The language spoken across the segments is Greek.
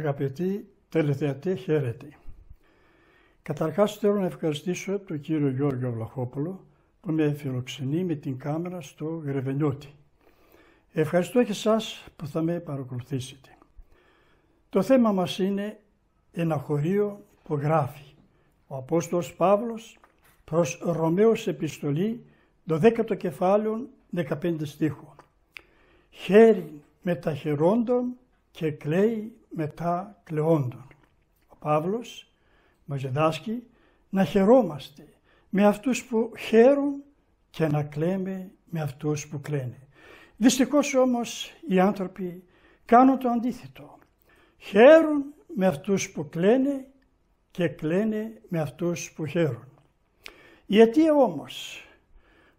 Αγαπητοί τελεθεατή, χαίρετε. Καταρχάς θέλω να ευχαριστήσω τον κύριο Γιώργο Βλαχόπουλο που με φιλοξενεί με την κάμερα στο Γρεβενιώτη. Ευχαριστώ και εσάς που θα με παρακολουθήσετε. Το θέμα μας είναι ένα χωρίο που γράφει ο Απόστολος Παύλος προς Ρωμαίος Επιστολή, το 10ο κεφάλαιο, 15 στίχο. Χέρι χερόντων και κλαίει μετά κλεόντων. Ο Παύλος μας διδάσκει να χαιρόμαστε με αυτούς που χαίρουν και να κλαίμε με αυτούς που κλαίνε. Δυστυχώς όμως οι άνθρωποι κάνουν το αντίθετο. Χαίρουν με αυτούς που κλαίνε και κλαίνε με αυτούς που χαίρουν. Η αιτία όμως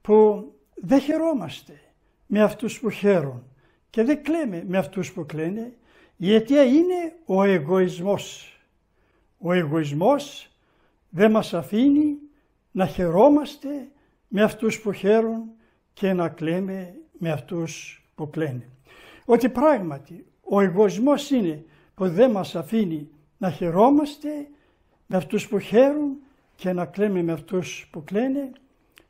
που δεν χαιρόμαστε με αυτούς που χαίρουν και δεν κλαίμε με αυτούς που κλαίνε η αιτία είναι ο εγωισμός. Ο εγωισμός δεν μας αφήνει να χαιρόμαστε με αυτούς που χαίρουν και να κλαίμε με αυτούς που κλαίνε. Ότι πράγματι ο εγωισμός είναι που δεν μας αφήνει να χαιρόμαστε με αυτούς που χαίρουν και να κλαίμε με αυτούς που κλαίνε,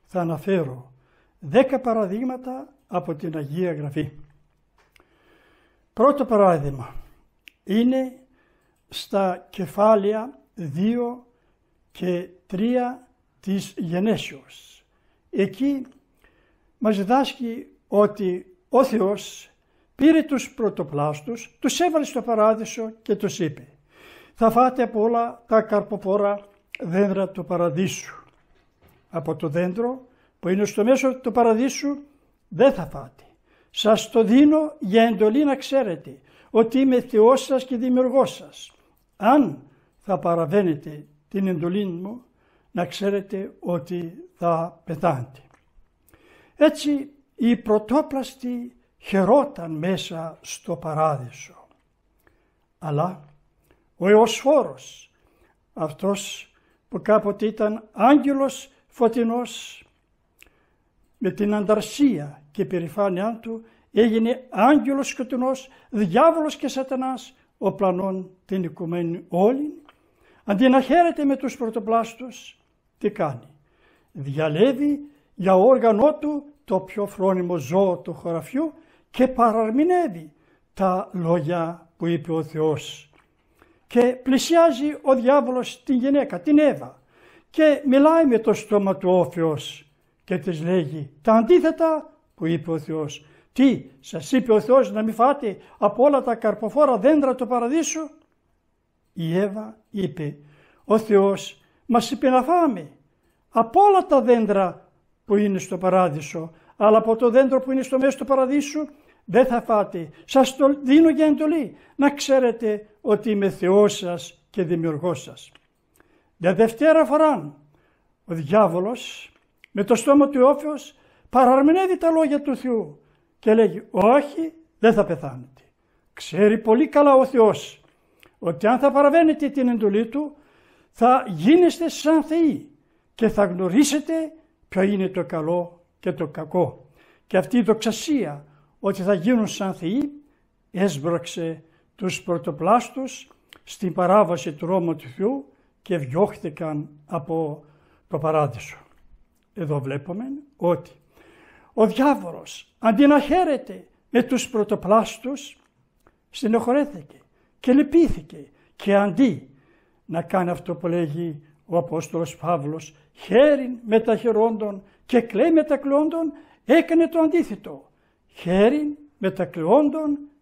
θα αναφέρω δέκα παραδείγματα από την Αγία Γραφή. Πρώτο παράδειγμα είναι στα κεφάλαια 2 και 3 της γενέσεως. Εκεί μας διδάσκει ότι ο Θεός πήρε τους πρωτοπλάστους, τους έβαλε στο παράδεισο και τους είπε «Θα φάτε από όλα τα καρποφόρα δέντρα του παραδείσου. Από το δέντρο που είναι στο μέσο του παραδείσου δεν θα φάτε. Σας το δίνω για εντολή να ξέρετε ότι είμαι Θεός σας και Δημιουργός σας. Αν θα παραβαίνετε την εντολή μου, να ξέρετε ότι θα πεθάνετε. Έτσι οι πρωτόπλαστοι χαιρόταν μέσα στο παράδεισο. Αλλά ο Εωσφόρος, αυτός που κάποτε ήταν άγγελος φωτεινός, με την ανταρσία και περηφάνειά του έγινε άγγελος σκοτεινός, διάβολος και σατανάς, ο πλανών την οικουμένη όλη, αντί να χαίρεται με τους πρωτοπλάστους, τι κάνει. διαλέβει για όργανό του το πιο φρόνιμο ζώο του χωραφιού και παραρμηνεύει τα λόγια που είπε ο Θεός. Και πλησιάζει ο διάβολος την γυναίκα, την Εύα, και μιλάει με το στόμα του ο και της λέγει τα αντίθετα που είπε ο Θεός τι, σας είπε ο Θεός να μην φάτε από όλα τα καρποφόρα δέντρα του παραδείσου. Η Εύα είπε, ο Θεός μας είπε να φάμε από όλα τα δέντρα που είναι στο παράδεισο, αλλά από το δέντρο που είναι στο μέσο του παραδείσου δεν θα φάτε. Σας το δίνω για εντολή. Να ξέρετε ότι είμαι Θεός σας και δημιουργός σας. Για δευτέρα φορά ο διάβολος με το στόμα του όφιος παραρμηνεύει τα λόγια του Θεού και λέγει όχι δεν θα πεθάνετε. Ξέρει πολύ καλά ο Θεός ότι αν θα παραβαίνετε την εντολή Του θα γίνεστε σαν θεοί και θα γνωρίσετε ποιο είναι το καλό και το κακό. Και αυτή η δοξασία ότι θα γίνουν σαν θεοί έσπρωξε τους πρωτοπλάστους στην παράβαση του ρόμου του Θεού και διώχθηκαν από το παράδεισο. Εδώ βλέπουμε ότι ο διάβολος αντί να χαίρεται με τους πρωτοπλάστους στενοχωρέθηκε και λυπήθηκε και αντί να κάνει αυτό που λέγει ο Απόστολος Παύλος χέριν με τα και κλαίει με τα έκανε το αντίθετο χέριν με τα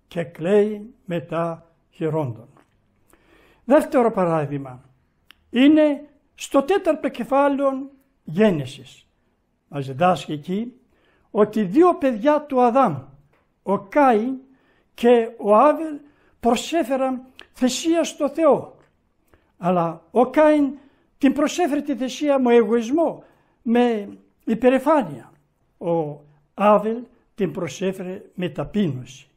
και κλαίει με τα χειρόντων. Δεύτερο παράδειγμα είναι στο τέταρτο κεφάλαιο γέννησης. Μας διδάσκει εκεί ότι δύο παιδιά του Αδάμ, ο Κάιν και ο Άβελ, προσέφεραν θυσία στο Θεό. Αλλά ο Κάιν την προσέφερε τη θυσία με εγωισμό, με υπερηφάνεια. Ο Άβελ την προσέφερε με ταπείνωση.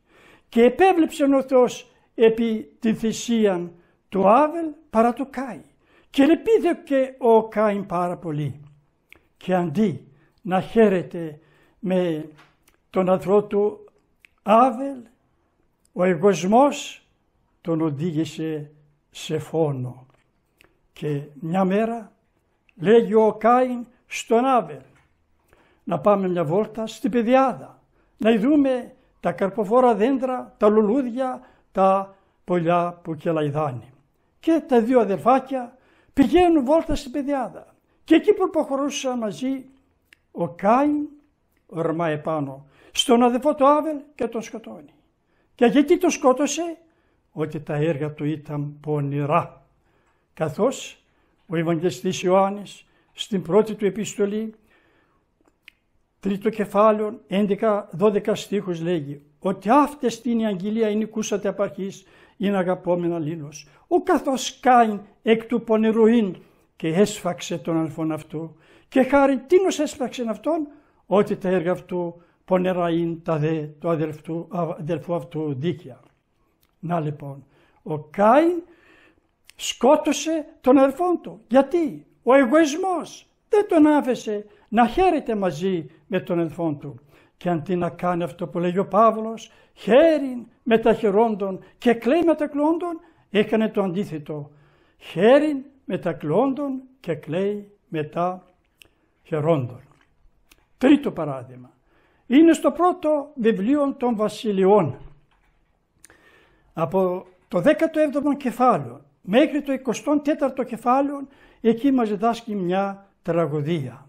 Και επέβλεψε ο Θεός επί τη θυσία του Άβελ παρά του Κάιν. Και λυπήθηκε ο Κάιν πάρα πολύ. Και αντί να χαίρεται με τον αδρό του Άβελ, ο εγωσμός τον οδήγησε σε φόνο. Και μια μέρα λέγει ο Κάιν στον Άβελ να πάμε μια βόλτα στην πεδιάδα, να δούμε τα καρποφόρα δέντρα, τα λουλούδια, τα πολλιά που κελαϊδάνε Και τα δύο αδερφάκια πηγαίνουν βόλτα στην πεδιάδα. Και εκεί που προχωρούσαν μαζί, ο Κάιν ορμάει επάνω στον αδελφό του Άβελ και τον σκοτώνει. Και γιατί τον σκότωσε, ότι τα έργα του ήταν πονηρά. Καθώς ο Ευαγγελιστής Ιωάννης στην πρώτη του επιστολή, τρίτο κεφάλαιο, 11-12 στίχους λέγει ότι αυτές την αγγελία ενικούσατε αρχής, είναι αγαπόμενα λύνος. Ο καθώς Κάιν εκ του είναι και έσφαξε τον αλφόν αυτού. Και χάρη τίνος έσφαξε αυτόν, ότι τα έργα αυτού πονερά είναι τα δε του αδελφού, αδελφού αυτού δίκαια. Να λοιπόν, ο Κάιν σκότωσε τον αδελφό του. Γιατί ο εγωισμός δεν τον άφησε να χαίρεται μαζί με τον αδελφό του. Και αντί να κάνει αυτό που λέει ο Παύλος, χαίριν με τα χειρόντων και κλαίει με τα κλόντων, έκανε το αντίθετο. Χαίριν με τα κλόντων και κλαίει με τα χειρόντων. Τρίτο παράδειγμα. Είναι στο πρώτο βιβλίο των βασιλειών. Από το 17ο κεφάλαιο μέχρι το 24ο κεφάλαιο εκεί μας διδάσκει μια τραγωδία.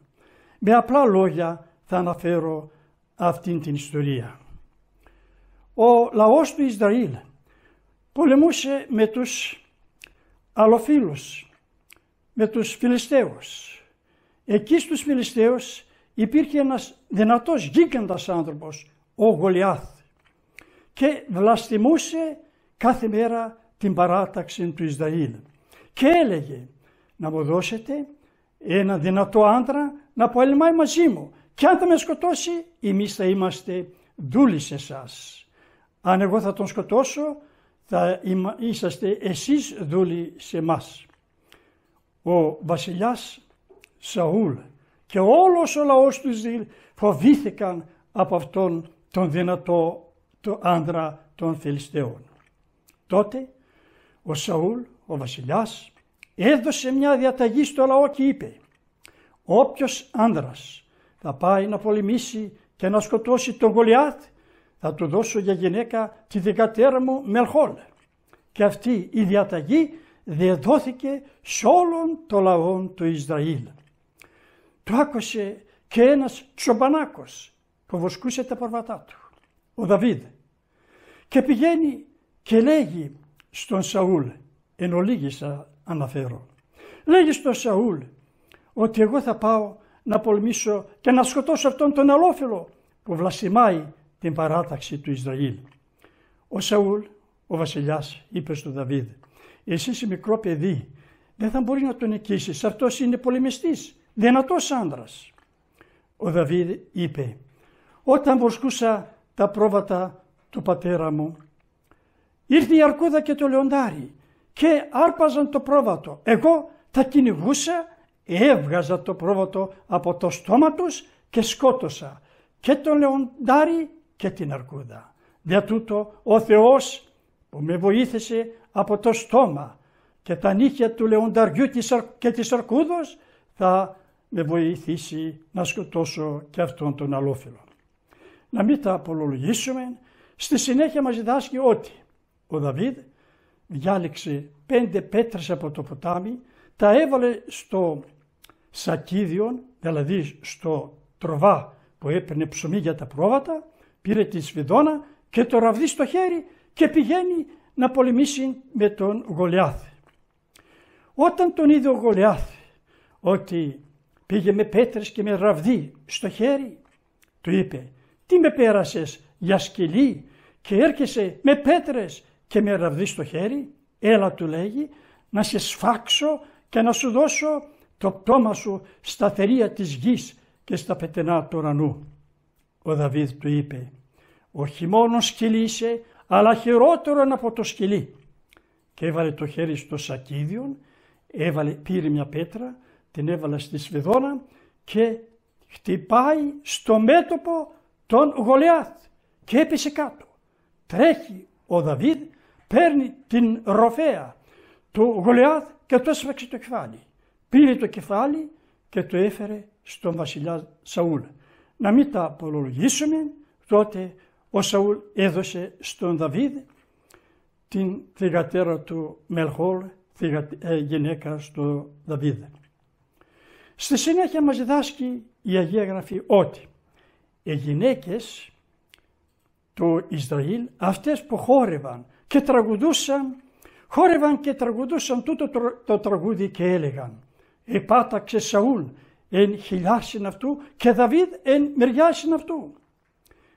Με απλά λόγια θα αναφέρω αυτήν την ιστορία. Ο λαός του Ισραήλ πολεμούσε με τους αλοφίλους, με τους Φιλιστέους. Εκεί στους Φιλιστέους υπήρχε ένας δυνατός γίγαντας άνθρωπος, ο Γολιάθ, και βλαστημούσε κάθε μέρα την παράταξη του Ισραήλ. Και έλεγε να μου δώσετε ένα δυνατό άντρα να πολεμάει μαζί μου και αν θα με σκοτώσει εμείς θα είμαστε δούλοι σε εσάς. Αν εγώ θα τον σκοτώσω θα είσαστε εσείς δούλοι σε μας. Ο βασιλιάς Σαούλ και όλος ο λαός του Ισραήλ φοβήθηκαν από αυτόν τον δυνατό το άντρα των Φιλιστέων. Τότε ο Σαούλ, ο βασιλιάς, έδωσε μια διαταγή στο λαό και είπε «Όποιος άνδρας θα πάει να πολεμήσει και να σκοτώσει τον Γολιάθ, θα του δώσω για γυναίκα τη δικατέρα μου Μελχόλ». Και αυτή η διαταγή διεδόθηκε σε όλων των λαών του Ισραήλ άκουσε και ένας τσομπανάκος που βοσκούσε τα πορβατά του, ο Δαβίδ. Και πηγαίνει και λέγει στον Σαούλ, εν ολίγησα αναφέρω, λέγει στον Σαούλ ότι εγώ θα πάω να πολεμήσω και να σκοτώσω αυτόν τον αλόφιλο που βλασιμάει την παράταξη του Ισραήλ. Ο Σαούλ, ο βασιλιάς, είπε στον Δαβίδ, εσύ είσαι μικρό παιδί, δεν θα μπορεί να τον νικήσεις, αυτός είναι πολεμιστής δυνατός άνδρας. Ο Δαβίδ είπε «Όταν βοσκούσα τα πρόβατα του πατέρα μου, ήρθε η αρκούδα και το λεοντάρι και άρπαζαν το πρόβατο. Εγώ τα κυνηγούσα, έβγαζα το πρόβατο από το στόμα τους και σκότωσα και το λεοντάρι και την αρκούδα. Δια τούτο ο Θεός που με βοήθησε από το στόμα και τα νύχια του λεονταριού και της αρκούδος θα με βοηθήσει να σκοτώσω και αυτόν τον αλόφιλο. Να μην τα απολογήσουμε, στη συνέχεια μας διδάσκει ότι ο Δαβίδ διάλεξε πέντε πέτρες από το ποτάμι, τα έβαλε στο σακίδιον, δηλαδή στο τροβά που έπαιρνε ψωμί για τα πρόβατα, πήρε τη σφιδόνα και το ραβδί στο χέρι και πηγαίνει να πολεμήσει με τον Γολιάθ. Όταν τον είδε ο Γολιάθ ότι πήγε με πέτρες και με ραβδί στο χέρι. Του είπε «Τι με πέρασες για σκυλί και έρχεσαι με πέτρες και με ραβδί στο χέρι» «Έλα» του λέγει «να σε σφάξω και να σου δώσω το πτώμα σου στα θερία της γης και στα πετενά του ουρανού». Ο Δαβίδ του είπε «Όχι μόνο σκυλί είσαι, αλλά χειρότερον από το σκυλί». Και έβαλε το χέρι στο σακίδιον, έβαλε, πήρε μια πέτρα, την έβαλα στη σφιδόνα και χτυπάει στο μέτωπο τον Γολιάθ και έπεσε κάτω. Τρέχει ο Δαβίδ, παίρνει την ροφέα του Γολιάθ και το έσφαξε το κεφάλι. Πήρε το κεφάλι και το έφερε στον βασιλιά Σαούλ. Να μην τα απολογίσουμε, τότε ο Σαούλ έδωσε στον Δαβίδ την θυγατέρα του Μελχόλ, ε, γυναίκα του Δαβίδ. Στη συνέχεια μας διδάσκει η Αγία Γραφή ότι οι γυναίκες του Ισραήλ, αυτές που χόρευαν και τραγουδούσαν, χόρευαν και τραγουδούσαν τούτο το τραγούδι και έλεγαν «Επάταξε Σαούλ εν χιλιάσιν αυτού και Δαβίδ εν μεριάσιν αυτού».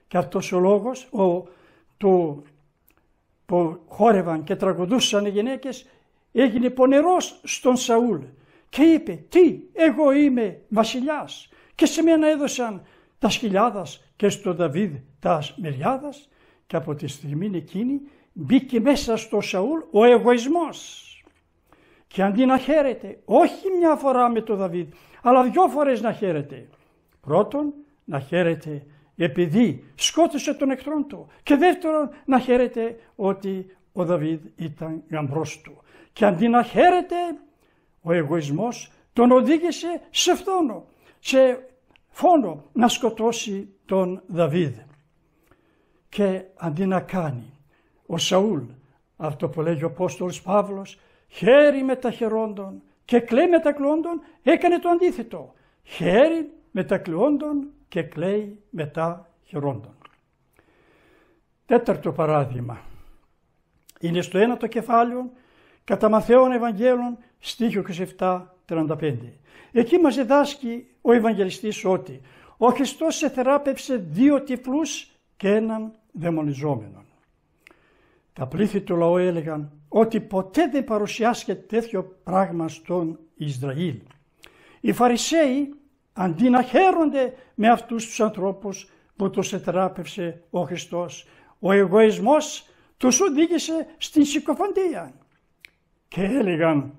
Και αυτός ο λόγος ο, του, που χόρευαν και τραγουδούσαν οι γυναίκες έγινε πονερός στον Σαούλ και είπε «Τι, εγώ είμαι βασιλιάς» και σε μένα έδωσαν τα χιλιάδας και στον Δαβίδ τα μεριάδας και από τη στιγμή εκείνη μπήκε μέσα στο Σαούλ ο εγωισμός. Και αντί να χαίρεται, όχι μια φορά με τον Δαβίδ, αλλά δυο φορές να χαίρεται. Πρώτον, να χαίρεται επειδή σκότωσε τον εχθρό του και δεύτερον να χαίρεται ότι ο Δαβίδ ήταν γαμπρός του. Και αντί να χαίρεται ο εγωισμός τον οδήγησε σε φθόνο, σε φόνο να σκοτώσει τον Δαβίδ. Και αντί να κάνει ο Σαούλ, αυτό που λέγει ο Απόστολος Παύλος, χέρι με τα χερόντων και κλαίει με τα έκανε το αντίθετο. Χέρι με τα και κλαίει με τα χερόντων. Τέταρτο παράδειγμα. Είναι στο ένα το κεφάλαιο κατά Μαθαίων Ευαγγέλων στιχιο 27 27-35. Εκεί μας διδάσκει ο Ευαγγελιστής ότι ο Χριστός θεράπευσε δύο τυφλούς και έναν δαιμονιζόμενο. Τα πλήθη του λαού έλεγαν ότι ποτέ δεν παρουσιάστηκε τέτοιο πράγμα στον Ισραήλ. Οι Φαρισαίοι αντί να χαίρονται με αυτούς τους ανθρώπους που τους εθεράπευσε ο Χριστός, ο εγωισμός τους οδήγησε στην συκοφαντία και έλεγαν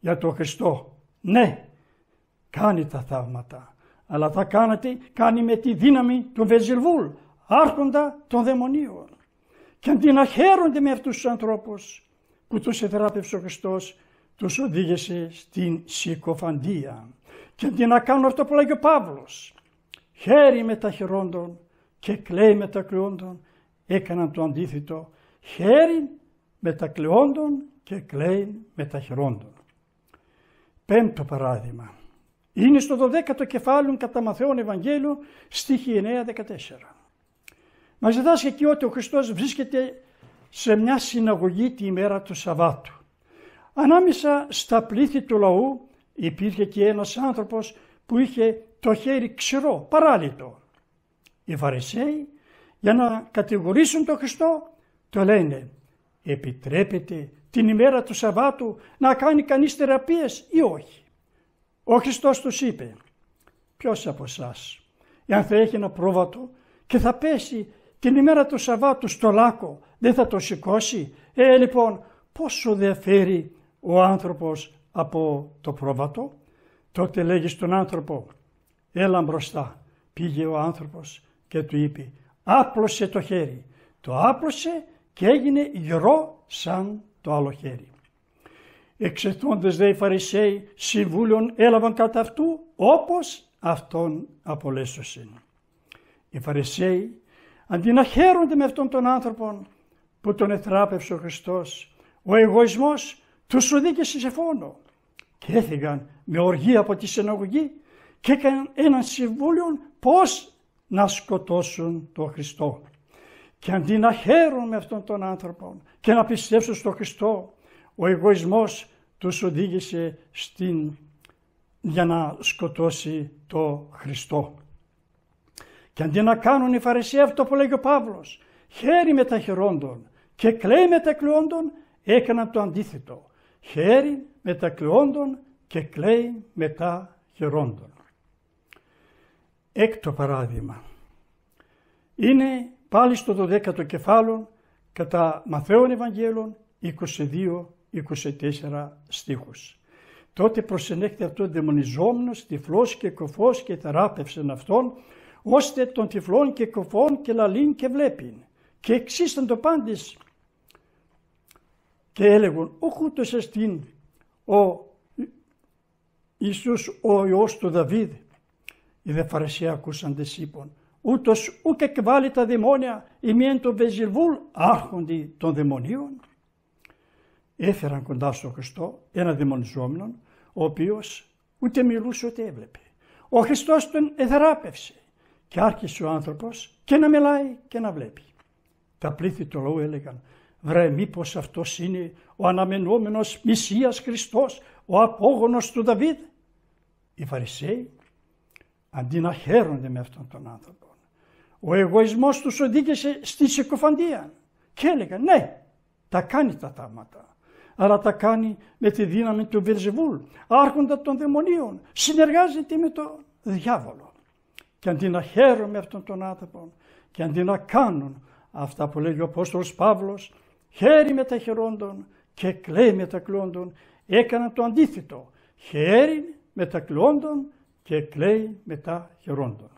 για τον Χριστό. Ναι, κάνει τα θαύματα, αλλά τα κάνετε, κάνει με τη δύναμη του Βεζιλβούλ, άρχοντα των δαιμονίων. Και αντί να χαίρονται με αυτούς τους ανθρώπους που τους εθεράπευσε ο Χριστός, τους οδήγησε στην συκοφαντία. Και αντί να κάνουν αυτό που λέγει ο Παύλος, χέρι με τα χειρόντων και κλαίει με τα κλειόντων, έκαναν το αντίθετο, χέρι με τα και κλαίει με τα χειρόντων. Πέμπτο παράδειγμα. Είναι στο 12ο κεφάλαιο κατά Μαθαιών Ευαγγέλιο, στίχη 9-14. Μας διδάσκει εκεί ότι ο κεφαλαιο κατα μαθαιων ευαγγελου στιχη 9 14 βρίσκεται σε μια συναγωγή τη ημέρα του Σαββάτου. Ανάμεσα στα πλήθη του λαού υπήρχε και ένας άνθρωπος που είχε το χέρι ξηρό, παράλυτο. Οι Βαρισαίοι για να κατηγορήσουν τον Χριστό το λένε «Επιτρέπεται την ημέρα του Σαββάτου να κάνει κανείς θεραπείες ή όχι. Ο Χριστός τους είπε ποιος από εσάς, εάν θα έχει ένα πρόβατο και θα πέσει την ημέρα του Σαββάτου στο λάκο δεν θα το σηκώσει. Ε, λοιπόν, πόσο διαφέρει ο άνθρωπος από το πρόβατο. Τότε λέγει στον άνθρωπο, έλα μπροστά. Πήγε ο άνθρωπος και του είπε, άπλωσε το χέρι. Το άπλωσε και έγινε γερό σαν το άλλο χέρι. Εξεθώντες δε οι Φαρισαίοι συμβούλων έλαβαν κατά αυτού όπως αυτόν απολέσωσιν. Οι Φαρισαίοι αντί να χαίρονται με αυτόν τον άνθρωπο που τον εθράπευσε ο Χριστός, ο εγωισμός τους οδήγησε σε φόνο και έφυγαν με οργή από τη συναγωγή και έκαναν έναν συμβούλιο πώς να σκοτώσουν τον Χριστό. Και αντί να χαίρουν με αυτόν τον άνθρωπο και να πιστέψουν στο Χριστό. Ο εγωισμός τους οδήγησε στην... για να σκοτώσει το Χριστό. Και αντί να κάνουν οι Φαρισαίοι αυτό που λέγει ο Παύλος, χέρι με τα και κλαίει με τα έκαναν το αντίθετο. Χέρι με τα και κλαίει με τα Έκτο παράδειγμα. Είναι πάλι στο 12ο κεφάλαιο κατά Μαθαίων Ευαγγέλων 22-24 στίχους. Τότε προσενέχθη αυτόν δαιμονιζόμενος, τυφλός και κοφός και θεράπευσεν αυτόν, ώστε των τυφλών και κοφών και λαλήν και βλέπειν. Και εξίσταν το πάντης και έλεγον, σε εστίν ο Ιησούς ο Υιός του Δαβίδ, οι δε ακούσαν ακούσαν είπων, ούτως ούκ εκβάλλει τα δαιμόνια ημιέν τον Βεζιλβούλ άρχοντι των δαιμονίων. Έφεραν κοντά στον Χριστό ένα δαιμονιζόμενο, ο οποίος ούτε μιλούσε ούτε έβλεπε. Ο Χριστός τον εθεράπευσε και άρχισε ο άνθρωπος και να μιλάει και να βλέπει. Τα πλήθη του λαού έλεγαν «Βρε μήπως αυτός είναι ο αναμενόμενος Μησίας Χριστός, ο απόγονος του Δαβίδ» οι Φαρισαίοι αντί να χαίρονται με αυτόν τον άνθρωπο ο εγωισμός τους οδήγησε στη συκοφαντία και έλεγαν ναι, τα κάνει τα θάματα. Αλλά τα κάνει με τη δύναμη του Βερζεβούλ, άρχοντα των δαιμονίων. Συνεργάζεται με τον διάβολο. Και αντί να χαίρομαι αυτόν τον άνθρωπο και αντί να κάνουν αυτά που λέγει ο Απόστολος Παύλος, χέρι με τα χερόντων και κλαίει με τα κλόντων, έκαναν το αντίθετο. Χέρι με τα κλόντων και κλαίει με τα χερόντων».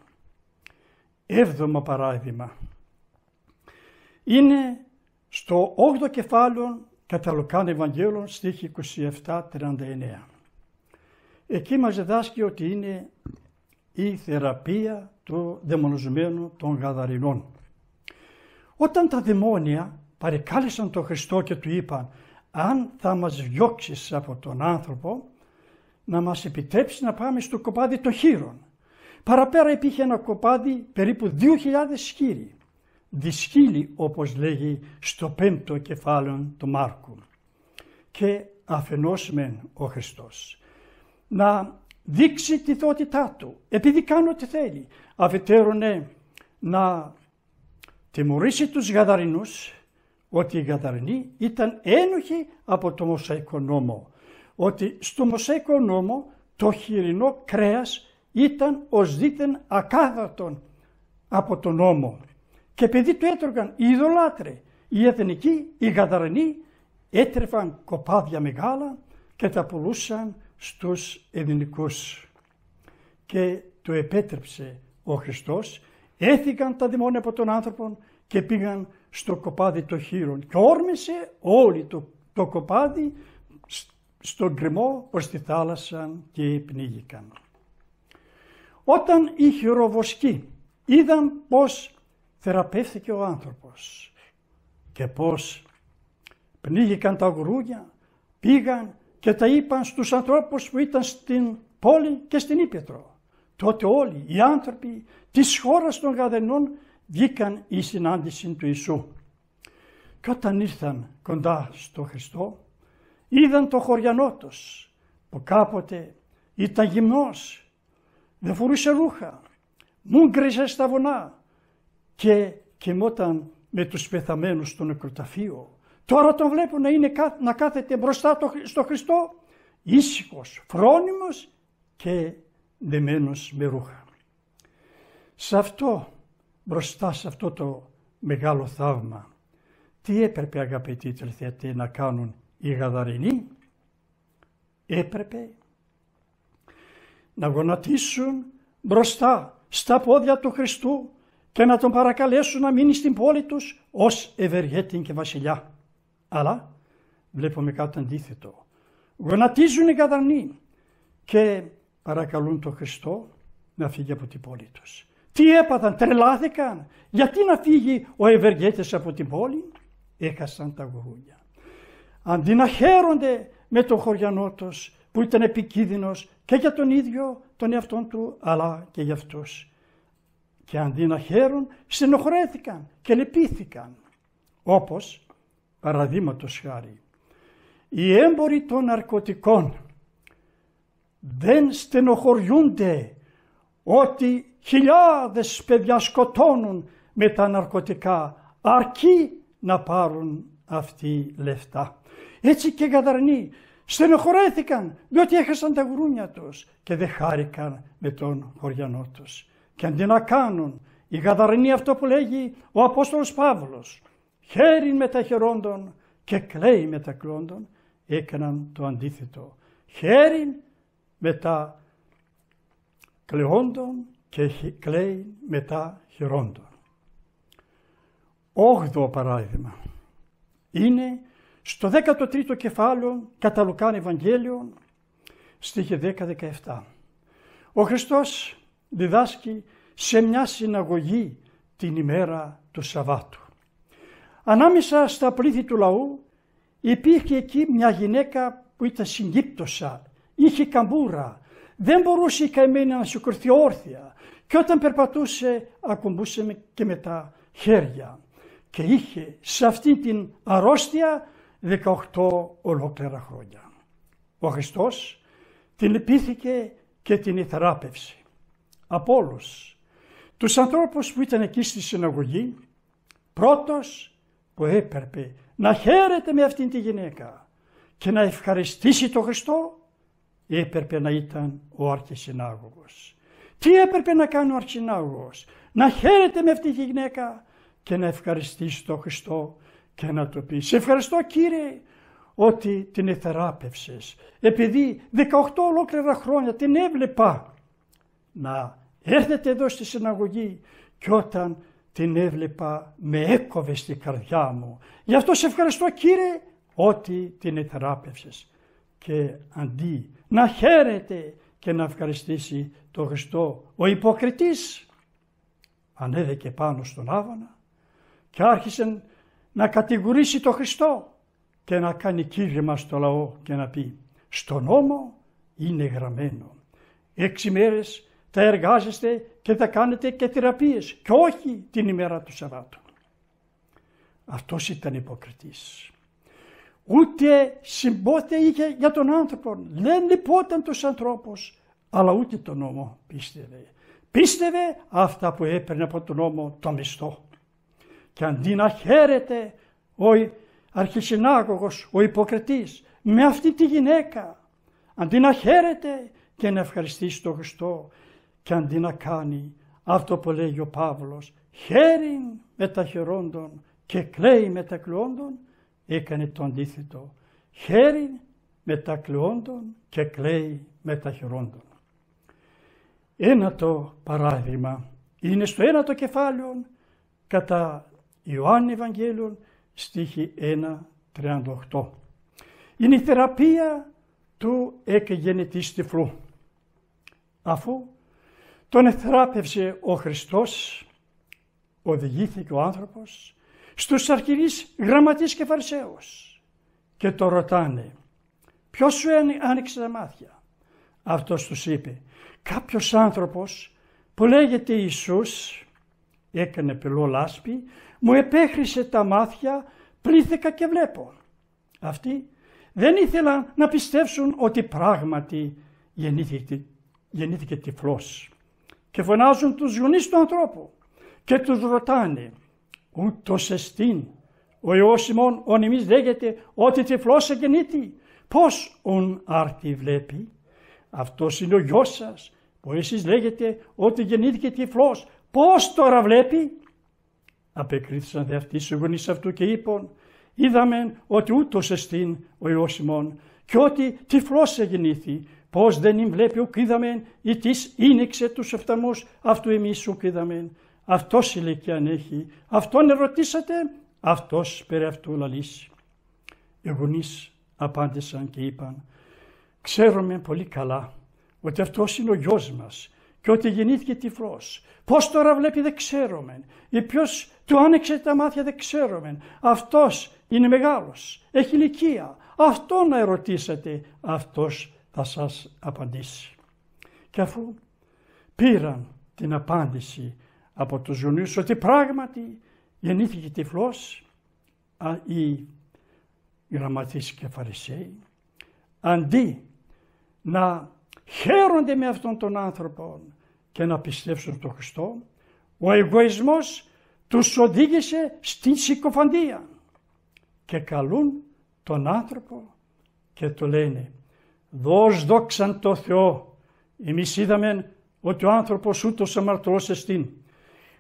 Έβδομο παράδειγμα. Είναι στο 8ο κεφάλαιο κατά Λουκάν Ευαγγέλων στίχη 27-39. Εκεί μας διδάσκει ότι είναι η θεραπεία του δαιμονοζουμένου των Γαδαρινών. Όταν τα δαιμόνια παρεκάλεσαν τον Χριστό και του είπαν «Αν θα μας διώξεις από τον άνθρωπο, να μας επιτρέψεις να πάμε στο κοπάδι των χείρων» Παραπέρα υπήρχε ένα κοπάδι περίπου 2.000 σκύλοι. Δυσκύλοι όπως λέγει στο πέμπτο κεφάλαιο του Μάρκου. Και αφενός μεν ο Χριστός. Να δείξει τη θεότητά του, επειδή κάνει ό,τι θέλει. Αφετέρωνε ναι, να τιμωρήσει τους γαδαρινούς, ότι οι γαδαρινοί ήταν ένοχοι από το Μωσαϊκό νόμο. Ότι στο Μωσαϊκό νόμο το χοιρινό κρέας ήταν ως δίθεν ακάθαρτον από τον νόμο. Και επειδή το έτρωγαν οι ειδωλάτρε, οι εθνικοί, οι γαδαρανοί, έτρεφαν κοπάδια μεγάλα και τα πουλούσαν στους ελληνικούς. Και το επέτρεψε ο Χριστός, έθηκαν τα δημόνια από τον άνθρωπο και πήγαν στο κοπάδι των χείρων και όρμησε όλοι το, κοπάδι στον κρυμό προς τη θάλασσα και πνίγηκαν. Όταν οι χειροβοσκοί είδαν πως θεραπεύθηκε ο άνθρωπος και πως πνίγηκαν τα γρούγια, πήγαν και τα είπαν στους ανθρώπους που ήταν στην πόλη και στην Ήπετρο. Τότε όλοι οι άνθρωποι της χώρας των Γαδενών βγήκαν η συνάντηση του Ιησού. Και όταν ήρθαν κοντά στο Χριστό, είδαν το χωριανό τους που κάποτε ήταν γυμνός δεν φορούσε ρούχα, μούγκριζε στα βουνά και κοιμόταν με τους πεθαμένους στο νεκροταφείο. Τώρα τον βλέπω να, είναι, να κάθεται μπροστά στο Χριστό, ήσυχος, φρόνιμος και δεμένος με ρούχα. Σε αυτό, μπροστά σε αυτό το μεγάλο θαύμα, τι έπρεπε αγαπητοί τελθέτε να κάνουν οι Γαδαρινοί, έπρεπε να γονατίσουν μπροστά στα πόδια του Χριστού και να τον παρακαλέσουν να μείνει στην πόλη τους ως ευεργέτη και βασιλιά. Αλλά βλέπουμε κάτι αντίθετο. Γονατίζουν οι καδανοί και παρακαλούν τον Χριστό να φύγει από την πόλη τους. Τι έπαθαν, τρελάθηκαν, γιατί να φύγει ο ευεργέτης από την πόλη. Έχασαν τα γουρούλια. Αντί να χαίρονται με τον χωριανό τους, που ήταν επικίνδυνος και για τον ίδιο τον εαυτό του αλλά και για αυτούς. Και αντί να χαίρουν στενοχωρέθηκαν και λυπήθηκαν. Όπως παραδείγματος χάρη οι έμποροι των ναρκωτικών δεν στενοχωριούνται ότι χιλιάδες παιδιά σκοτώνουν με τα ναρκωτικά αρκεί να πάρουν αυτοί λεφτά. Έτσι και οι Στενοχωρέθηκαν διότι έχασαν τα γουρούνια τους και δεν χάρηκαν με τον χωριανό τους. Και αντί να κάνουν η γαδαρνή αυτό που λέγει ο Απόστολος Παύλος χέρι με τα χερόντων και κλαίει με τα κλόντων έκαναν το αντίθετο. χέριν με τα κλαιόντων και κλαίει με τα χερόντων». Όγδοο παράδειγμα είναι στο 13ο κεφάλαιο κατά Λουκάν Ευαγγέλιο, στίχη 10-17. Ο Χριστός διδάσκει σε μια συναγωγή την ημέρα του Σαββάτου. Ανάμεσα στα πλήθη του λαού υπήρχε εκεί μια γυναίκα που ήταν συγκύπτωσα, είχε καμπούρα, δεν μπορούσε η καημένη να σηκωθεί όρθια και όταν περπατούσε ακουμπούσε και με τα χέρια και είχε σε αυτή την αρρώστια 18 ολόκληρα χρόνια. Ο Χριστός την επίθηκε και την ηθεράπευσε από όλους Τους ανθρώπους που ήταν εκεί στη συναγωγή, πρώτος που έπρεπε να χαίρεται με αυτήν τη γυναίκα και να ευχαριστήσει τον Χριστό, έπρεπε να ήταν ο αρχισυνάγωγος. Τι έπρεπε να κάνει ο αρχισυνάγωγος, να χαίρεται με αυτήν τη γυναίκα και να ευχαριστήσει τον Χριστό και να του πει «Σε ευχαριστώ Κύριε ότι την εθεράπευσες, επειδή 18 ολόκληρα χρόνια την έβλεπα να έρθετε εδώ στη συναγωγή και όταν την έβλεπα με έκοβε στη καρδιά μου. Γι' αυτό σε ευχαριστώ Κύριε ότι την εθεράπευσες». Και αντί να χαίρεται και να ευχαριστήσει τον Χριστό, ο υποκριτής ανέβηκε πάνω στον Άβανα και άρχισε να κατηγορήσει το Χριστό και να κάνει κήρυγμα στο λαό και να πει στο νόμο είναι γραμμένο, έξι μέρες θα εργάζεστε και θα κάνετε και θεραπείες και όχι την ημέρα του Σαββάτου». Αυτός ήταν υποκριτής. Ούτε συμπόθεια είχε για τον άνθρωπο. Δεν λυπόταν τους ανθρώπους, αλλά ούτε τον νόμο πίστευε. Πίστευε αυτά που έπαιρνε από τον νόμο, το μισθό και αντί να χαίρεται ο αρχισυνάγωγος, ο υποκριτής, με αυτή τη γυναίκα, αντί να χαίρεται και να ευχαριστήσει τον Χριστό και αντί να κάνει αυτό που λέγει ο Παύλος, χαίριν με τα και κλαίει με τα κλαιόντων, έκανε το αντίθετο. Χαίριν με τα κλαιόντων και κλαίει με τα Ένα το παράδειγμα είναι στο ένα το κεφάλαιο κατά Ιωάννη Ευαγγέλιον, στίχη 1.38. Είναι η θεραπεία του εκγενετής τυφλού. Αφού τον εθράπευσε ο Χριστός, οδηγήθηκε ο άνθρωπος στους αρχηρείς γραμματείς και φαρσαίους και το ρωτάνε ποιος σου άνοιξε τα μάτια. Αυτός τους είπε κάποιος άνθρωπος που λέγεται Ιησούς έκανε πυλό λάσπη μου επέχρισε τα μάτια, πλήθηκα και βλέπω. Αυτοί δεν ήθελαν να πιστεύσουν ότι πράγματι γεννήθηκε, γεννήθηκε τυφλός. Και φωνάζουν τους γονείς του ανθρώπου και τους ρωτάνε ούτως εστίν ο Υιός ημών ον εμείς λέγεται ότι τυφλός εγεννήθη, Πώς ον άρτη βλέπει. Αυτός είναι ο γιος σας που εσείς λέγετε ότι γεννήθηκε τυφλός. Πώς τώρα βλέπει. Απεκρίθησαν δε αυτοί οι γονείς αυτού και είπαν, είδαμε ότι ούτως εστίν ο Υιός ημών, και ότι τυφλός εγεννήθη, πως δεν ειν βλέπει ουκ είδαμεν, ή της ίνιξε τους εφταμούς αυτού εμείς ουκ Αυτό Αυτός αν έχει, αυτόν ερωτήσατε, αυτός περί αυτού λαλήσει. Οι γονείς απάντησαν και είπαν, ξέρουμε πολύ καλά ότι αυτός είναι ο γιος μας και ότι γεννήθηκε τυφλός. Πώς τώρα βλέπει δεν ξέρουμε ή ποιος του άνοιξε τα μάτια δεν ξέρουμε. Αυτός είναι μεγάλος, έχει ηλικία. Αυτό να ερωτήσετε, αυτός θα σας απαντήσει. Και αφού πήραν την απάντηση από τους γονείς ότι πράγματι γεννήθηκε τυφλός, οι γραμματείς και φαρισαίοι, αντί να χαίρονται με αυτόν τον άνθρωπο και να πιστεύσουν στον Χριστό, ο εγωισμός τους οδήγησε στην συκοφαντία και καλούν τον άνθρωπο και του λένε «Δώσ' δόξαν το Θεό, εμείς είδαμε ότι ο άνθρωπος ούτως αμαρτώσε στην.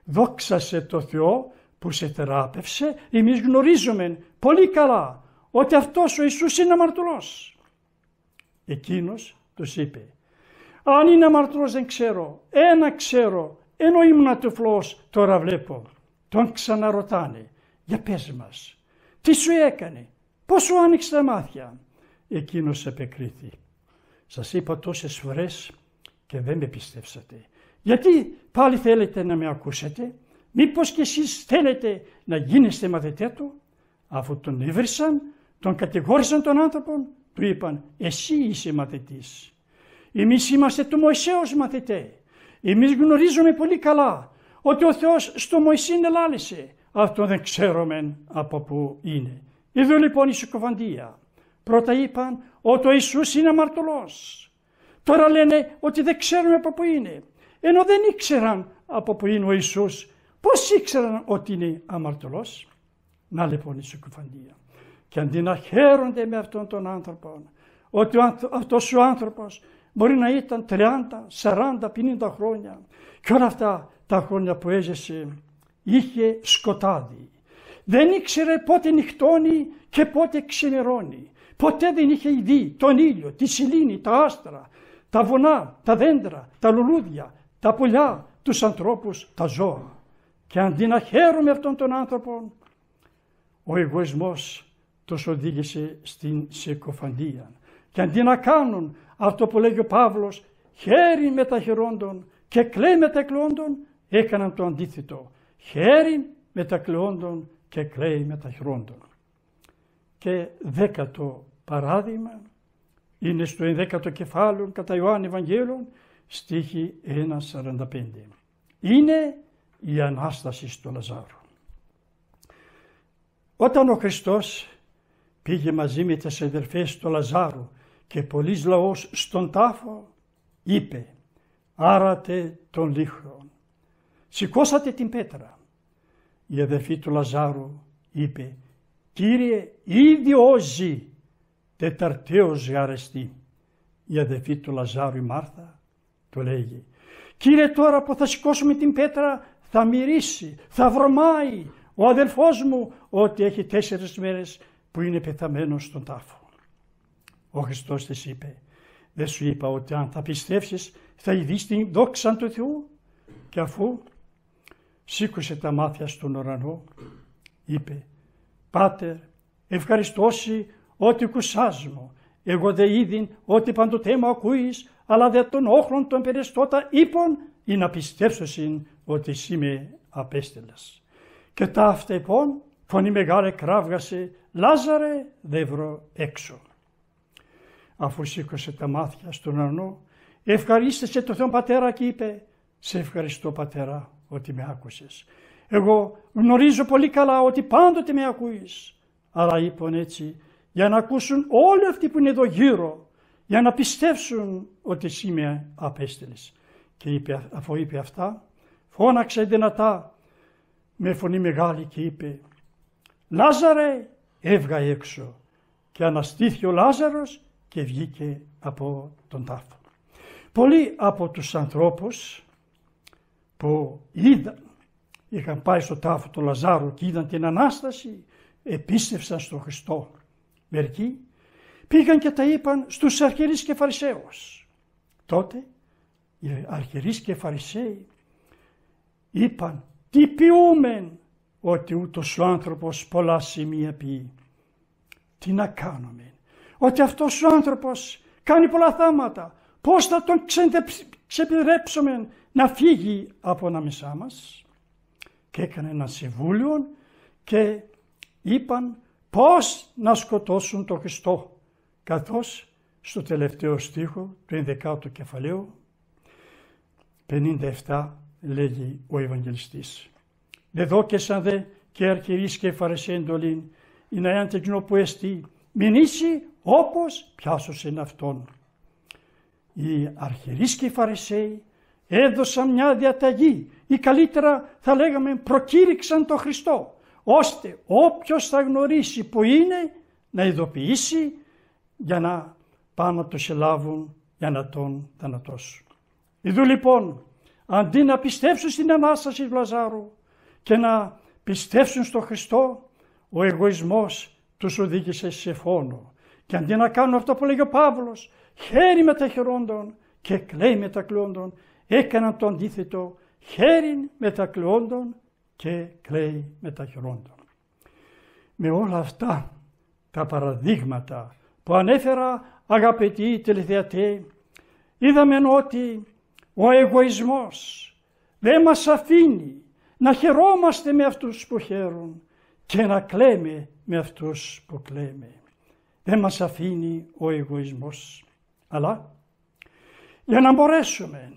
Δόξασε το Θεό που σε θεράπευσε, εμείς γνωρίζουμε πολύ καλά ότι αυτός ο Ιησούς είναι αμαρτωλός». Εκείνος τους είπε «Αν είναι αμαρτωλός δεν ξέρω, ένα ξέρω, ενώ ήμουν τυφλός τώρα βλέπω». Τον ξαναρωτάνε, για πες μας, τι σου έκανε, πώς σου άνοιξε τα μάτια. Εκείνος επεκρίθη. Σας είπα τόσες φορές και δεν με πιστεύσατε Γιατί πάλι θέλετε να με ακούσετε, μήπως κι εσείς θέλετε να γίνεστε μαθητέ του. Αφού τον έβρισαν, τον κατηγόρησαν τον άνθρωπο, του είπαν «Εσύ είσαι μαθητής». Εμείς είμαστε του Μωυσέως μαθητέ. Εμείς γνωρίζουμε πολύ καλά ότι ο Θεός στο Μωυσή ελάλησε, αυτό δεν ξέρουμε από πού είναι. Εδώ λοιπόν η συκοφαντία. Πρώτα είπαν ότι ο Ιησούς είναι αμαρτωλός. Τώρα λένε ότι δεν ξέρουμε από πού είναι. Ενώ δεν ήξεραν από πού είναι ο Ιησούς, πώς ήξεραν ότι είναι αμαρτωλός. Να λοιπόν η συκοφαντία. Και αντί να χαίρονται με αυτόν τον άνθρωπο, ότι αυτός ο άνθρωπος μπορεί να ήταν 30, 40, 50 χρόνια και όλα αυτά τα χρόνια που έζησε είχε σκοτάδι. Δεν ήξερε πότε νυχτώνει και πότε ξενερώνει. Ποτέ δεν είχε δει τον ήλιο, τη σιλήνη, τα άστρα, τα βουνά, τα δέντρα, τα λουλούδια, τα πουλιά, τους ανθρώπους, τα ζώα. Και αντί να χαίρομαι αυτόν τον άνθρωπο, ο εγωισμός τους οδήγησε στην συκοφαντία. Και αντί να κάνουν αυτό που λέγει ο Παύλος, χέρι με τα χειρόντων και κλαί με τα έκαναν το αντίθετο. Χέρι με τα κλεόντων και τα χρόντων. Και δέκατο παράδειγμα είναι στο ενδέκατο κεφάλαιο κατά Ιωάννη Ευαγγέλων στίχη 1.45. Είναι η Ανάσταση στο Λαζάρου. Όταν ο Χριστός πήγε μαζί με τις αδερφές του Λαζάρου και πολλοί λαός στον τάφο, είπε «Άρατε τον λίχρον» σηκώσατε την πέτρα. Η αδερφή του Λαζάρου είπε «Κύριε, ήδη όζει τεταρτέως γαρεστή». Η αδερφή του Λαζάρου η Μάρθα του λέγει «Κύριε, τώρα που θα σηκώσουμε την πέτρα θα μυρίσει, θα βρωμάει ο αδελφός μου ότι έχει τέσσερις μέρες που είναι πεθαμένος στον τάφο». Ο Χριστός της είπε «Δεν σου είπα ότι αν θα πιστεύσεις θα ειδείς την δόξα του Θεού» και αφού σήκωσε τα μάτια στον ουρανό, είπε «Πάτερ, ευχαριστώσει ότι κουσάς εγώ δε είδην ότι παντοτέ μου ακούεις, αλλά δε τον όχλον τον περιστώτα είπων, ή να πιστέψωσιν ότι εσύ με απέστελες». Και τα αυτά λοιπόν, φωνή μεγάλη κράβγασε, Λάζαρε δε βρω έξω. Αφού σήκωσε τα μάτια στον ουρανό, ευχαρίστησε τον Θεό Πατέρα και είπε, σε ευχαριστώ Πατέρα ότι με άκουσες. Εγώ γνωρίζω πολύ καλά ότι πάντοτε με ακούεις. αλλά είπαν έτσι για να ακούσουν όλοι αυτοί που είναι εδώ γύρω, για να πιστέψουν ότι εσύ με απέστειλες. Και είπε, αφού είπε αυτά, φώναξε δυνατά με φωνή μεγάλη και είπε «Λάζαρε, έβγα έξω» και αναστήθηκε ο Λάζαρος και βγήκε από τον τάφο. Πολλοί από τους ανθρώπους που είδαν, είχαν πάει στο τάφο του Λαζάρου και είδαν την Ανάσταση, επίστευσαν στον Χριστό. Μερικοί πήγαν και τα είπαν στους αρχιερείς και φαρισαίους. Τότε οι αρχιερείς και είπαν τι ποιούμεν ότι ούτως ο άνθρωπος πολλά σημεία πει. Τι να κάνουμε, ότι αυτός ο άνθρωπος κάνει πολλά θάματα, πώς θα τον ξεπηρέψουμε να φύγει από ανάμεσά μας και έκανε ένα συμβούλιο και είπαν πώς να σκοτώσουν τον Χριστό καθώς στο τελευταίο στίχο του 11ου κεφαλαίου 57 λέγει ο Ευαγγελιστής. «Δεδόκεσαν δε και αρχιερείς και εντολήν η να τεκνό που εστί, μηνύσει όπως πιάσωσεν αυτόν». Οι αρχιερείς και οι έδωσαν μια διαταγή ή καλύτερα θα λέγαμε προκήρυξαν τον Χριστό ώστε όποιος θα γνωρίσει που είναι να ειδοποιήσει για να να το συλλάβουν για να τον θανατώσουν. Ιδού λοιπόν αντί να πιστέψουν στην Ανάσταση Λαζάρου και να πιστέψουν στον Χριστό ο εγωισμός τους οδήγησε σε φόνο και αντί να κάνουν αυτό που λέγει ο Παύλος χέρι με τα και κλαίει με τα έκαναν το αντίθετο χέριν με τα κλαιόντων και κλαίει με τα χειρόντων. Με όλα αυτά τα παραδείγματα που ανέφερα αγαπητοί τελεθεατέ, είδαμε ότι ο εγωισμός δεν μας αφήνει να χαιρόμαστε με αυτούς που χαίρουν και να κλαίμε με αυτούς που κλαίμε. Δεν μας αφήνει ο εγωισμός. Αλλά για να μπορέσουμε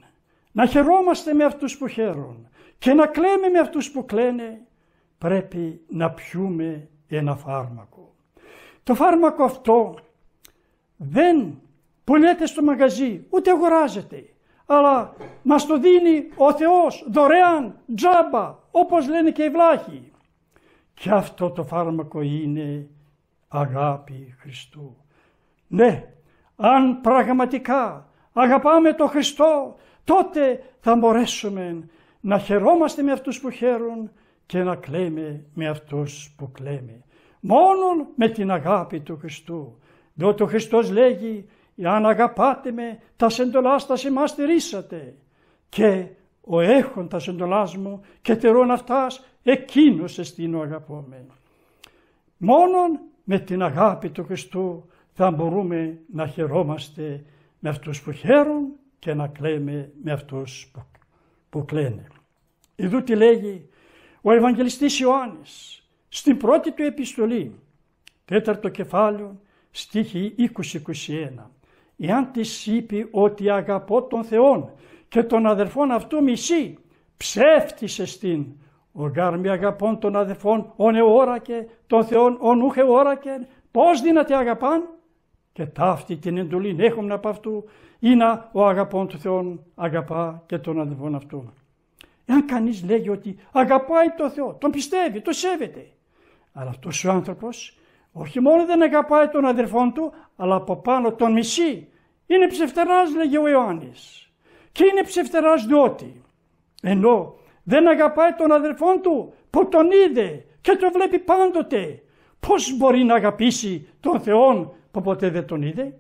να χαιρόμαστε με αυτούς που χαίρουν και να κλαίμε με αυτούς που κλαίνε, πρέπει να πιούμε ένα φάρμακο. Το φάρμακο αυτό δεν πουλιέται στο μαγαζί, ούτε αγοράζεται, αλλά μας το δίνει ο Θεός δωρεάν, τζάμπα, όπως λένε και οι βλάχοι. Και αυτό το φάρμακο είναι αγάπη Χριστού. Ναι, αν πραγματικά αγαπάμε τον Χριστό, τότε θα μπορέσουμε να χαιρόμαστε με αυτούς που χαίρουν και να κλαίμε με αυτούς που κλαίμε. Μόνον με την αγάπη του Χριστού. Διότι ο Χριστός λέγει «Εάν αγαπάτε με, τα σεντολάς τα στηρίσατε». Και ο έχων τα σεντολάς μου και τερών αυτάς εκείνος εστίνο αγαπώμεν. Μόνον με την αγάπη του Χριστού θα μπορούμε να χαιρόμαστε με αυτούς που χαίρουν και να κλαίμε με αυτούς που, που κλαίνε. Ιδού τι λέγει ο Ευαγγελιστής Ιωάννης στην πρώτη του επιστολή, τέταρτο κεφάλαιο, στίχη 20-21. Εάν της είπε ότι αγαπώ τον Θεόν και τον αδερφόν αυτού μισή, ψεύτησε στην ο γάρμι αγαπών των αδερφών, ον εώρακε, των Θεών, ον ούχε ώρακε, πώς δίνατε αγαπάν, και ταύτη την εντολήν έχουμε από αυτού, ή να ο αγαπών του Θεόν αγαπά και τον αδελφόν αυτού. Εάν κανείς λέγει ότι αγαπάει τον Θεό, τον πιστεύει, τον σέβεται, αλλά αυτός ο άνθρωπος όχι μόνο δεν αγαπάει τον αδελφόν του, αλλά από πάνω τον μισεί. Είναι ψευτεράς λέγει ο Ιωάννης. Και είναι ψευτεράς διότι ενώ δεν αγαπάει τον αδελφόν του που τον είδε και τον βλέπει πάντοτε, πώς μπορεί να αγαπήσει τον Θεόν που ποτέ δεν τον είδε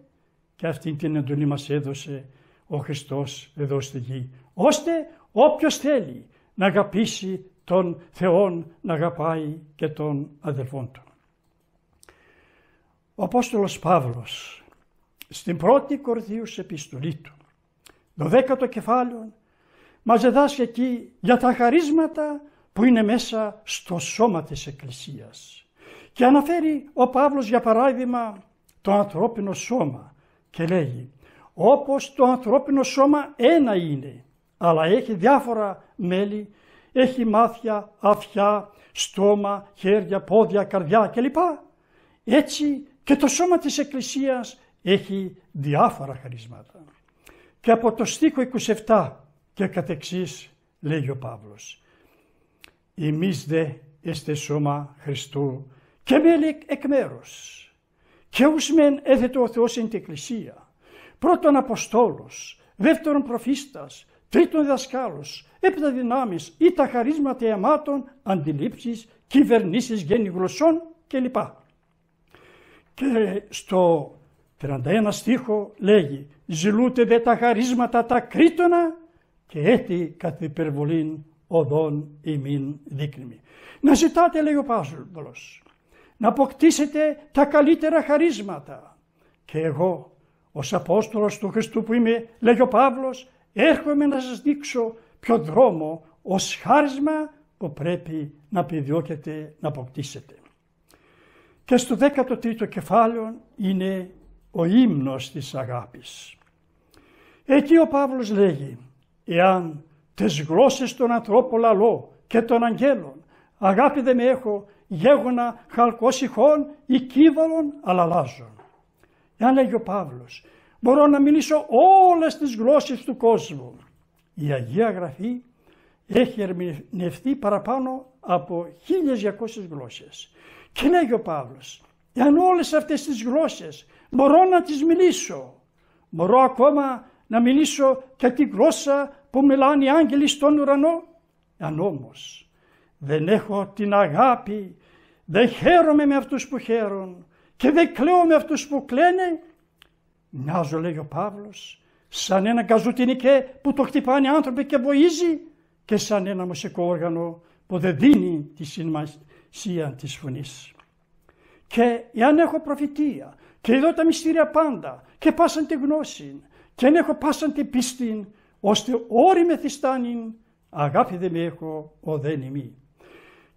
και αυτή την εντολή μας έδωσε ο Χριστός εδώ στη γη, ώστε όποιος θέλει να αγαπήσει τον Θεόν, να αγαπάει και τον αδελφόν του. Ο Απόστολος Παύλος στην πρώτη Κορδίους επιστολή του, το δέκατο κεφάλαιο, μας διδάσκει εκεί για τα χαρίσματα που είναι μέσα στο σώμα της Εκκλησίας. Και αναφέρει ο Παύλος για παράδειγμα το ανθρώπινο σώμα και λέγει όπως το ανθρώπινο σώμα ένα είναι αλλά έχει διάφορα μέλη, έχει μάθια, αυτιά, στόμα, χέρια, πόδια, καρδιά κλπ. Έτσι και το σώμα της Εκκλησίας έχει διάφορα χαρίσματα. Και από το στίχο 27 και κατεξής λέγει ο Παύλος «Εμείς δε είστε σώμα Χριστού και μέλη εκ μέρους, και ούς μεν έθετε ο Θεός εν την Εκκλησία, πρώτον Αποστόλος, δεύτερον Προφίστας, τρίτον Δασκάλος, έπειτα δυνάμεις ή τα χαρίσματα αιμάτων, αντιλήψεις, κυβερνήσεις γέννη γλωσσών κλπ. Και στο 31 στίχο λέγει «Ζηλούτε δε τα χαρίσματα τα κρίτονα και έτη κατ' υπερβολήν οδόν ημίν δείκνυμη». Να ζητάτε λέει ο Πάσολος να αποκτήσετε τα καλύτερα χαρίσματα. Και εγώ, ως Απόστολος του Χριστού που είμαι, λέγει ο Παύλος, έρχομαι να σας δείξω ποιο δρόμο ως χάρισμα που πρέπει να επιδιώκετε να αποκτήσετε. Και στο 13ο κεφάλαιο είναι ο ύμνος της αγάπης. Εκεί ο Παύλος λέγει «Εάν τις γλώσσες των ανθρώπων λαλώ και των αγγέλων αγάπη δεν με έχω γέγονα χαλκόσυχών ή κύβαλων αλαλάζων. Εάν λέγει ο Παύλος, μπορώ να μιλήσω όλες τις γλώσσες του κόσμου. Η Αγία Γραφή έχει ερμηνευτεί παραπάνω από 1200 γλώσσες. Και λέγει ο Παύλος, εάν όλες αυτές τις γλώσσες μπορώ να τις μιλήσω, μπορώ ακόμα να μιλήσω και τη γλώσσα που μιλάνε οι άγγελοι στον ουρανό, Εάν, όμως δεν έχω την αγάπη, δεν χαίρομαι με αυτούς που χαίρουν και δεν κλαίω με αυτούς που κλαίνε. Μοιάζω λέει ο Παύλος σαν ένα καζουτινικέ που το χτυπάνε άνθρωποι και βοήζει και σαν ένα μουσικό όργανο που δεν δίνει τη σημασία της φωνής. Και εάν έχω προφητεία και εδώ τα μυστήρια πάντα και πάσαν τη γνώση και αν έχω πάσαν την πίστη ώστε όρη με θυστάνει, αγάπη δεν με έχω ο δεν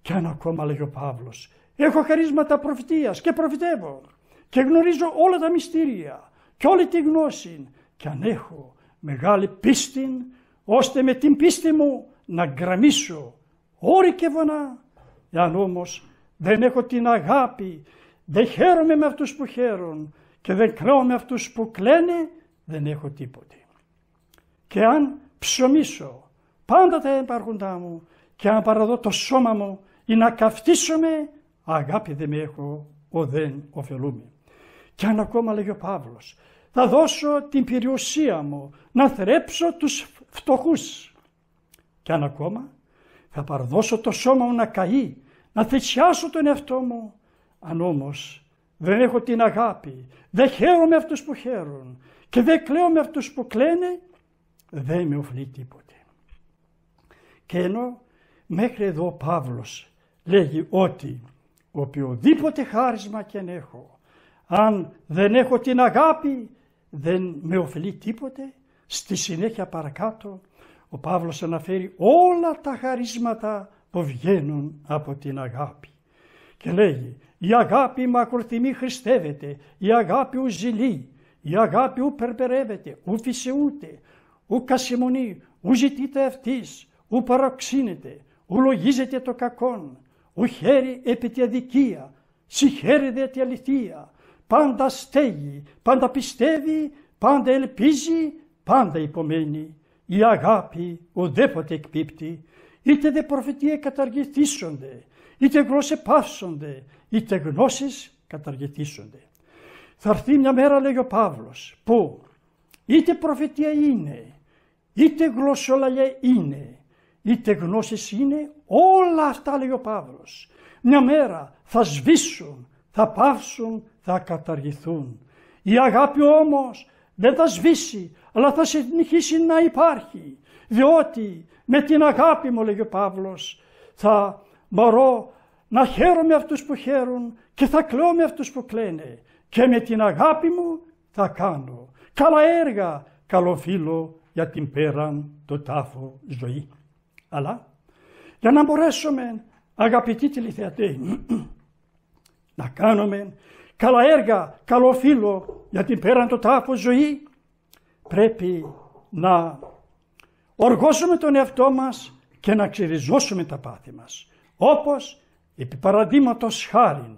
και αν ακόμα λέγει ο Παύλος, έχω χαρίσματα προφητείας και προφητεύω και γνωρίζω όλα τα μυστήρια και όλη τη γνώση και αν έχω μεγάλη πίστη ώστε με την πίστη μου να γκραμίσω όρη και βονά. Εάν όμως δεν έχω την αγάπη, δεν χαίρομαι με αυτούς που χαίρουν και δεν κλαίω με αυτούς που κλαίνε, δεν έχω τίποτε. Και αν ψωμίσω πάντα τα υπάρχοντά μου και αν παραδώ το σώμα μου ή να με αγάπη δεν με έχω, ο δεν ωφελούμε. Κι αν ακόμα λέγει ο Παύλος, θα δώσω την περιουσία μου να θρέψω τους φτωχούς. Κι αν ακόμα θα παραδώσω το σώμα μου να καεί, να θυσιάσω τον εαυτό μου. Αν όμως δεν έχω την αγάπη, δεν χαίρομαι αυτούς που χαίρουν και δεν κλαίω με αυτούς που κλαίνε, δεν με οφλεί τίποτε. Και ενώ μέχρι εδώ ο Παύλος λέγει ότι οποιοδήποτε χάρισμα και αν έχω, αν δεν έχω την αγάπη, δεν με ωφελεί τίποτε. Στη συνέχεια παρακάτω, ο Παύλος αναφέρει όλα τα χαρίσματα που βγαίνουν από την αγάπη. Και λέει «Η αγάπη μακροθυμή χρηστεύεται, η αγάπη μακροθυμεί χριστεύεται, η αγάπη ου ζηλεί, η αγάπη ου περπερεύεται, ου φυσεούται, ου κασιμονεί, ου ζητείται αυτής, ου παροξύνεται, ου λογίζεται το κακόν, χέρι επί τη αδικία, συχέρι δε αληθεία, πάντα στέγει, πάντα πιστεύει, πάντα ελπίζει, πάντα υπομένει. Η αγάπη ουδέποτε εκπίπτει, είτε δε προφητεία καταργηθήσονται, είτε γλώσσε πάυσονται, είτε γνώσεις καταργηθήσονται. Θα έρθει μια μέρα, λέει ο Παύλος, που είτε προφητεία είναι, είτε γλωσσολαλία είναι, είτε γνώσεις είναι, όλα αυτά λέει ο Παύλος. Μια μέρα θα σβήσουν, θα πάυσουν, θα καταργηθούν. Η αγάπη όμως δεν θα σβήσει, αλλά θα συνεχίσει να υπάρχει. Διότι με την αγάπη μου, λέει ο Παύλος, θα μπορώ να χαίρομαι αυτούς που χαίρουν και θα κλαίω με αυτούς που κλαίνε. Και με την αγάπη μου θα κάνω. Καλά έργα, καλό φίλο για την πέραν το τάφο ζωή. Αλλά για να μπορέσουμε αγαπητοί τηλεθεατοί να κάνουμε καλά έργα, καλό φίλο για την πέραν το τάφος ζωή πρέπει να οργώσουμε τον εαυτό μας και να ξεριζώσουμε τα πάθη μας. Όπως επί παραδείγματος χάριν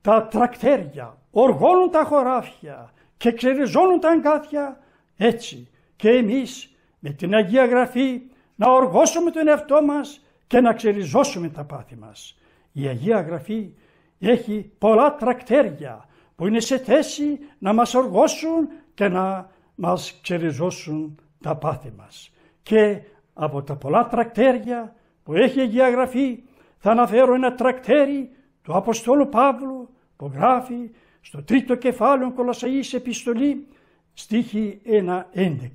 τα τρακτέρια οργώνουν τα χωράφια και ξεριζώνουν τα αγκάθια έτσι και εμείς με την Αγία Γραφή να οργώσουμε τον εαυτό μας και να ξεριζώσουμε τα πάθη μας. Η Αγία Γραφή έχει πολλά τρακτέρια που είναι σε θέση να μας οργώσουν και να μας ξεριζώσουν τα πάθη μας. Και από τα πολλά τρακτέρια που έχει η Αγία Γραφή θα αναφέρω ένα τρακτέρι του Αποστόλου Παύλου που γράφει στο τρίτο κεφάλαιο Κολοσσαής Επιστολή στίχη 1-11.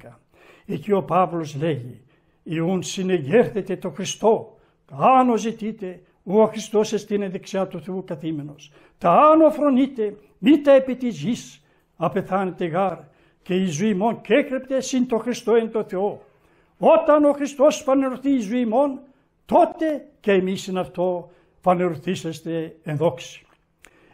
Εκεί ο Παύλος λέγει Ιούν συνεγέρθετε το Χριστό, άνω ζητείτε, ο Χριστός στην δεξιά του Θεού καθήμενος. Τα άνω φρονείτε, μη τα επί γης, απεθάνετε γάρ, και η ζωή μόν κέκρεπτε συν το Χριστό εν το Θεό. Όταν ο Χριστός φανερωθεί η ζωή μόν, τότε και εμείς είναι αυτό φανερωθήσεστε εν δόξη.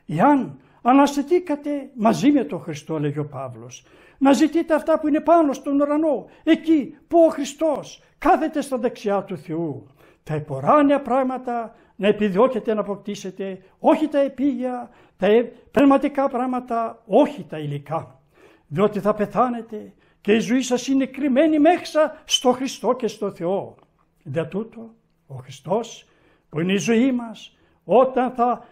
Ιάν, αναστηθήκατε μαζί με τον Χριστό, λέγει ο Παύλος, να ζητείτε αυτά που είναι πάνω στον ουρανό, εκεί που ο Χριστός κάθεται στα δεξιά του Θεού. Τα υποράνια πράγματα να επιδιώκετε να αποκτήσετε, όχι τα επίγεια, τα ε, πνευματικά πράγματα, όχι τα υλικά. Διότι θα πεθάνετε και η ζωή σας είναι κρυμμένη μέσα στο Χριστό και στο Θεό. Δια τούτο, ο Χριστός που είναι η ζωή μας, όταν θα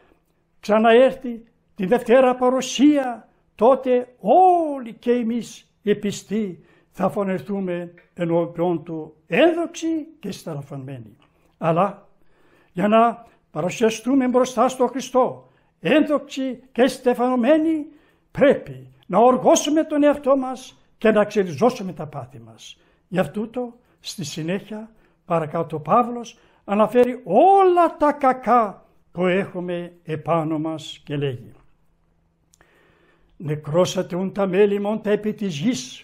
ξαναέρθει τη Δευτέρα Παρουσία τότε όλοι και εμείς οι πιστοί θα φωνευτούμε ενώπιον του ένδοξοι και σταραφανμένοι. Αλλά για να παρουσιαστούμε μπροστά στον Χριστό ένδοξοι και στεφανωμένοι πρέπει να οργώσουμε τον εαυτό μας και να ξεριζώσουμε τα πάθη μας. Γι' αυτούτο στη συνέχεια παρακάτω ο Παύλος αναφέρει όλα τα κακά που έχουμε επάνω μας και λέγει νεκρώσατε ούν τα μέλη μόντα επί της γης,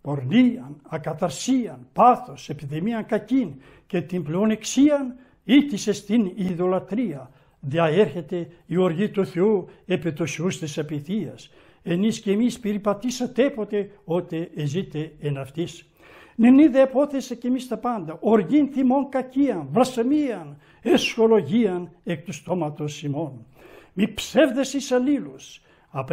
πορνείαν, ακαταρσίαν, πάθος, επιδημίαν κακήν και την πλεονεξίαν ήτησε στην ειδωλατρία, διαέρχεται η οργή του Θεού επί το σιούς της επιθείας. Ενείς και εμείς περιπατήσατε έποτε ότε εζείτε εν αυτής. Νην δε επόθεσε και εμείς τα πάντα, οργήν θυμών κακίαν, βλασσαμίαν, εσχολογίαν εκ του στόματος ημών. Μη ψεύδες εις αλλήλους, Απ'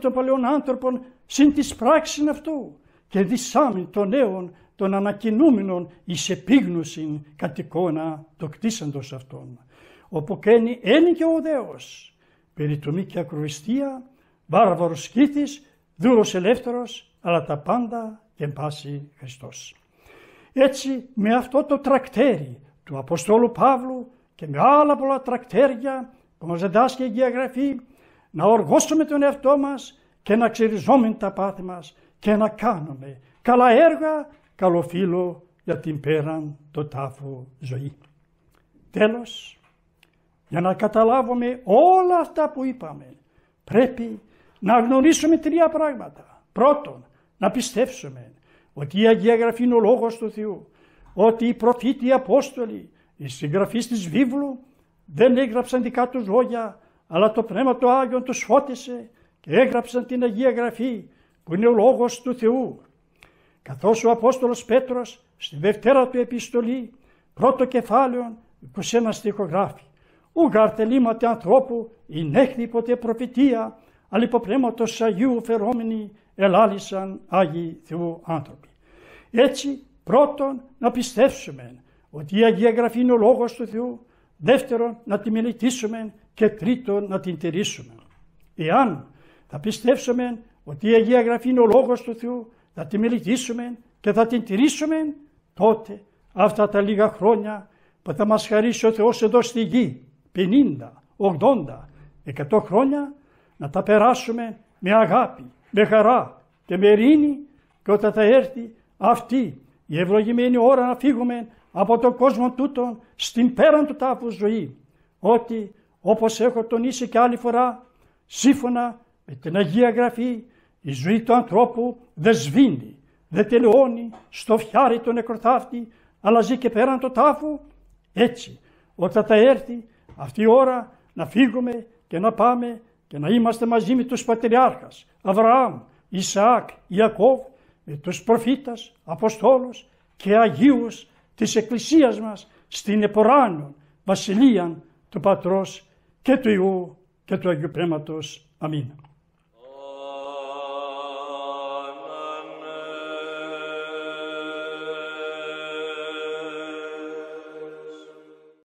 των παλαιών άνθρωπων συν της πράξην αυτού και δυσάμνη των νέων των ανακοινούμενων εις επίγνωσιν κατ' εικόνα το κτίσαντος αυτών. Όπου καίνει ένι και ο Δέος, περιτομή και ακροιστία, βάρβαρος σκήθης, δούλος ελεύθερος, αλλά τα πάντα και πάση Χριστός. Έτσι με αυτό το τρακτέρι του Αποστόλου Παύλου και με άλλα πολλά τρακτέρια που μας διδάσκει η Αγία Γραφή να οργώσουμε τον εαυτό μας και να ξεριζόμε τα πάθη μας και να κάνουμε καλά έργα, καλό φίλο για την πέραν το τάφο ζωή. Τέλος, για να καταλάβουμε όλα αυτά που είπαμε, πρέπει να γνωρίσουμε τρία πράγματα. Πρώτον, να πιστεύσουμε ότι η Αγία Γραφή είναι ο Λόγος του Θεού, ότι οι προφήτες, οι Απόστολοι, οι συγγραφείς της βίβλου δεν έγραψαν δικά τους λόγια, αλλά το Πνεύμα του Άγιον τους φώτισε και έγραψαν την Αγία Γραφή που είναι ο Λόγος του Θεού. Καθώς ο Απόστολος Πέτρος στη Δευτέρα του Επιστολή, πρώτο κεφάλαιο, ένα στίχο γράφει «Ουγαρτελήματε ανθρώπου, νέχνη ποτέ προφητεία, αλλά υπό πνεύματος Αγίου φερόμενοι ελάλησαν Άγιοι Θεού άνθρωποι». Έτσι, πρώτον, να πιστεύσουμε ότι η Αγία Γραφή είναι ο Λόγος του Θεού, δεύτερον, να τη μελετήσουμε και τρίτον να την τηρήσουμε. Εάν θα πιστεύσουμε ότι η Αγία Γραφή είναι ο Λόγος του Θεού, θα τη μελετήσουμε και θα την τηρήσουμε, τότε αυτά τα λίγα χρόνια που θα μας χαρίσει ο Θεός εδώ στη γη, 50, 80, 100 χρόνια, να τα περάσουμε με αγάπη, με χαρά και με ειρήνη και όταν θα έρθει αυτή η ευλογημένη ώρα να φύγουμε από τον κόσμο τούτον στην πέραν του τάφου ζωή, ότι όπως έχω τονίσει και άλλη φορά, σύμφωνα με την Αγία Γραφή, η ζωή του ανθρώπου δεν σβήνει, δεν τελειώνει στο φιάρι του νεκροθάφτη, αλλά ζει και πέραν το τάφο. Έτσι, όταν θα έρθει αυτή η ώρα να φύγουμε και να πάμε και να είμαστε μαζί με τους Πατριάρχας, Αβραάμ, Ισαάκ, Ιακώβ, με τους προφήτας, Αποστόλους και Αγίους της Εκκλησίας μας στην Εποράνιο Βασιλείαν του Πατρός και του Υιού και του Αγίου Πνεύματος. Αμήν.